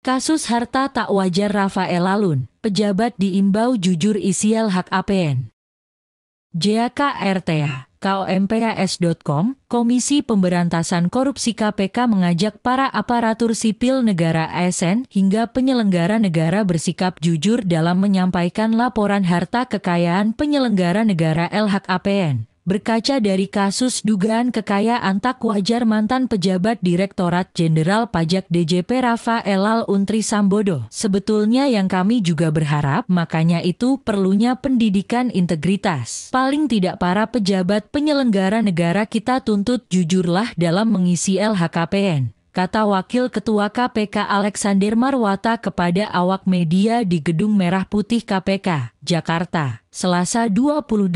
Kasus harta tak wajar Rafael Alun, pejabat diimbau jujur isial hak APN. JKRTA, KOMPKS.com, Komisi Pemberantasan Korupsi KPK mengajak para aparatur sipil negara ASN hingga penyelenggara negara bersikap jujur dalam menyampaikan laporan harta kekayaan penyelenggara negara LHKPN berkaca dari kasus dugaan kekayaan tak wajar mantan pejabat Direktorat Jenderal Pajak DJP Rafa Elal Untri Sambodo. Sebetulnya yang kami juga berharap, makanya itu perlunya pendidikan integritas. Paling tidak para pejabat penyelenggara negara kita tuntut jujurlah dalam mengisi LHKPN kata Wakil Ketua KPK Alexander Marwata kepada awak media di Gedung Merah Putih KPK. Jakarta, Selasa 28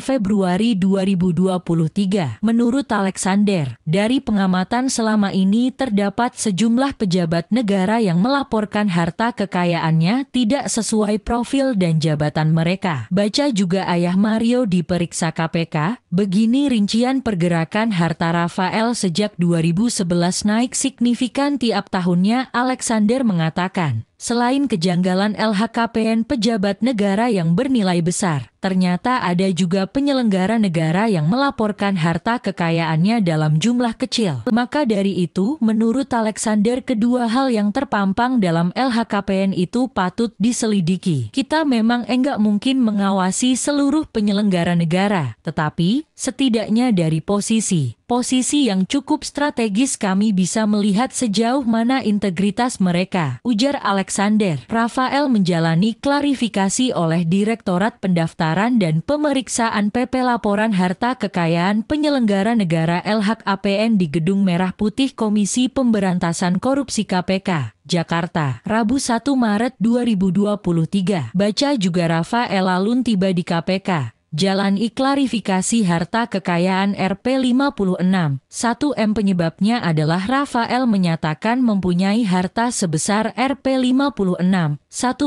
Februari 2023. Menurut Alexander, dari pengamatan selama ini terdapat sejumlah pejabat negara yang melaporkan harta kekayaannya tidak sesuai profil dan jabatan mereka. Baca juga ayah Mario diperiksa KPK, begini rincian pergerakan harta Rafael sejak 2011 naik signifikan tiap tahunnya Alexander mengatakan selain kejanggalan LHKPN pejabat negara yang bernilai besar ternyata ada juga penyelenggara negara yang melaporkan harta kekayaannya dalam jumlah kecil. Maka dari itu, menurut Alexander, kedua hal yang terpampang dalam LHKPN itu patut diselidiki. Kita memang enggak mungkin mengawasi seluruh penyelenggara negara, tetapi setidaknya dari posisi posisi yang cukup strategis kami bisa melihat sejauh mana integritas mereka, ujar Alexander. Rafael menjalani klarifikasi oleh Direktorat Pendaftaran Pendaftaran dan Pemeriksaan PP Laporan Harta Kekayaan Penyelenggara Negara LHKPN di Gedung Merah Putih Komisi Pemberantasan Korupsi KPK, Jakarta, Rabu 1 Maret 2023. Baca juga Rafa Alun tiba di KPK. Jalan I klarifikasi harta kekayaan RP56. 1M penyebabnya adalah Rafael menyatakan mempunyai harta sebesar RP56, 1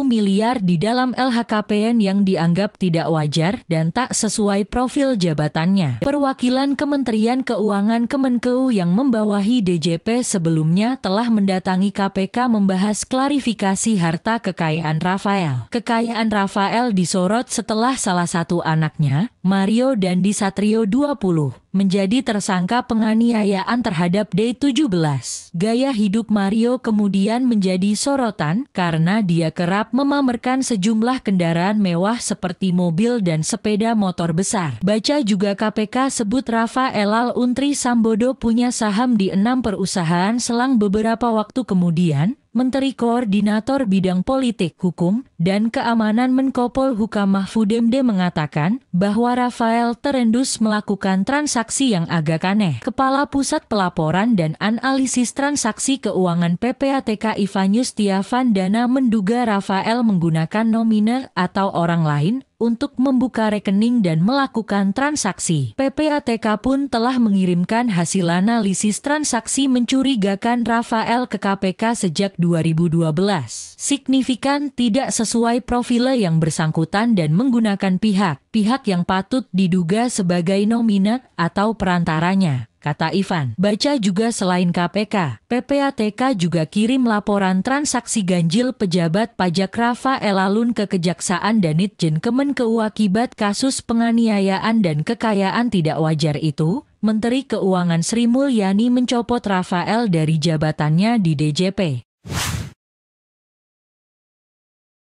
miliar di dalam LHKPN yang dianggap tidak wajar dan tak sesuai profil jabatannya. Perwakilan Kementerian Keuangan Kemenkeu yang membawahi DJP sebelumnya telah mendatangi KPK membahas klarifikasi harta kekayaan Rafael. Kekayaan Rafael disorot setelah salah satu anak anaknya, Mario Dandi Satrio 20 menjadi tersangka penganiayaan terhadap D17. Gaya hidup Mario kemudian menjadi sorotan karena dia kerap memamerkan sejumlah kendaraan mewah seperti mobil dan sepeda motor besar. Baca juga KPK sebut Rafa Elal Untri Sambodo punya saham di enam perusahaan selang beberapa waktu kemudian, Menteri Koordinator Bidang Politik, Hukum, dan Keamanan Menkopol Hukam Mahfud MD mengatakan bahwa Rafael terendus melakukan transaksi transaksi yang agak aneh. Kepala Pusat Pelaporan dan Analisis Transaksi Keuangan PPATK Ivan Yustia Vandana menduga Rafael menggunakan nominer atau orang lain untuk membuka rekening dan melakukan transaksi. PPATK pun telah mengirimkan hasil analisis transaksi mencurigakan Rafael ke KPK sejak 2012. Signifikan tidak sesuai profile yang bersangkutan dan menggunakan pihak-pihak yang patut diduga sebagai nomina atau perantaranya kata Ivan. Baca juga selain KPK, PPATK juga kirim laporan transaksi ganjil pejabat pajak Rafa Elalun ke Kejaksaan dan Itjen Kemenkeu akibat kasus penganiayaan dan kekayaan tidak wajar itu, Menteri Keuangan Sri Mulyani mencopot Rafael dari jabatannya di DJP.